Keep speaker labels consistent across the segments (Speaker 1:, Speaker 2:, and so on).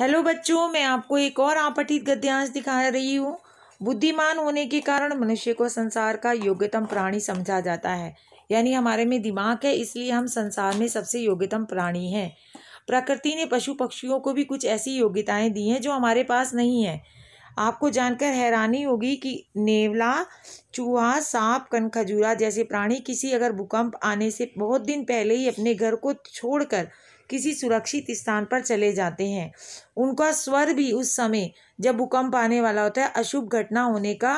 Speaker 1: hello बच्चों मैं आपको एक और आपठित गद्यांश दिखा रही हूँ बुद्धिमान होने के कारण मनुष्य को संसार का योग्यतम प्राणी समझा जाता है यानी हमारे में दिमाग है इसलिए हम संसार में सबसे योग्यतम प्राणी हैं प्रकृति ने पशु पक्षियों को भी कुछ ऐसी योग्यताएं दी हैं जो हमारे पास नहीं है आपको जानकर हैरानी होगी कि नेवला चूहा सांप कनखजूरा जैसे प्राणी किसी अगर भूकंप आने से बहुत दिन पहले ही अपने घर को छोड़कर किसी सुरक्षित स्थान पर चले जाते हैं उनका स्वर भी उस समय जब भूकंप आने वाला होता है अशुभ घटना होने का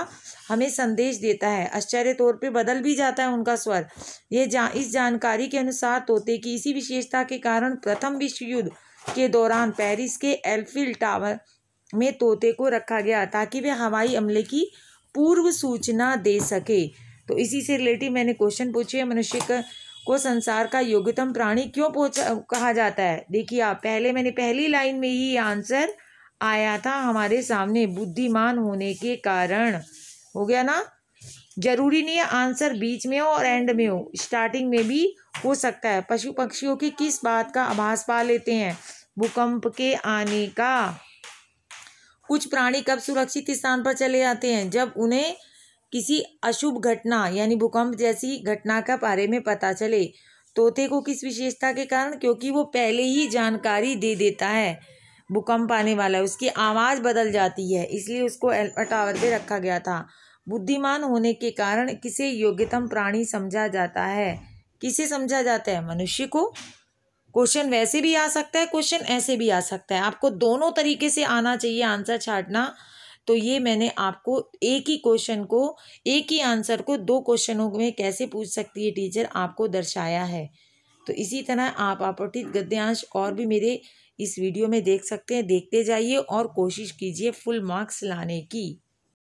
Speaker 1: हमें संदेश देता है आश्चर्य तौर पे बदल भी जाता है उनका स्वर ये जा इस जानकारी के अनुसार तोते की इसी विशेषता के कारण प्रथम विश्व युद्ध के दौरान पेरिस के एल्फिल टावर में तोते को रखा गया ताकि वे हवाई हमले की पूर्व सूचना दे सके तो इसी से रिलेटिव मैंने क्वेश्चन पूछे मनुष्य का को संसार का योग्यतम प्राणी क्यों पहुंचा कहा जाता है देखिए आप पहले मैंने पहली लाइन में ही आंसर आया था हमारे सामने बुद्धिमान होने के कारण हो गया ना जरूरी नहीं है आंसर बीच में हो और एंड में हो स्टार्टिंग में भी हो सकता है पशु पक्षियों की किस बात का आभास पा लेते हैं भूकंप के आने का कुछ प्राणी कब सुरक्षित स्थान पर चले जाते हैं जब उन्हें किसी अशुभ घटना यानी भूकंप जैसी घटना का बारे में पता चले तोते को किस विशेषता के कारण क्योंकि वो पहले ही जानकारी दे देता है भूकंप आने वाला है उसकी आवाज़ बदल जाती है इसलिए उसको एल्फा टावर पे रखा गया था बुद्धिमान होने के कारण किसे योग्यतम प्राणी समझा जाता है किसे समझा जाता है मनुष्य को क्वेश्चन वैसे भी आ सकता है क्वेश्चन ऐसे भी आ सकता है आपको दोनों तरीके से आना चाहिए आंसर छाटना तो ये मैंने आपको एक ही क्वेश्चन को एक ही आंसर को दो क्वेश्चनों में कैसे पूछ सकती है टीचर आपको दर्शाया है तो इसी तरह आप आपतित गद्यांश और भी मेरे इस वीडियो में देख सकते हैं देखते जाइए और कोशिश कीजिए फुल मार्क्स लाने की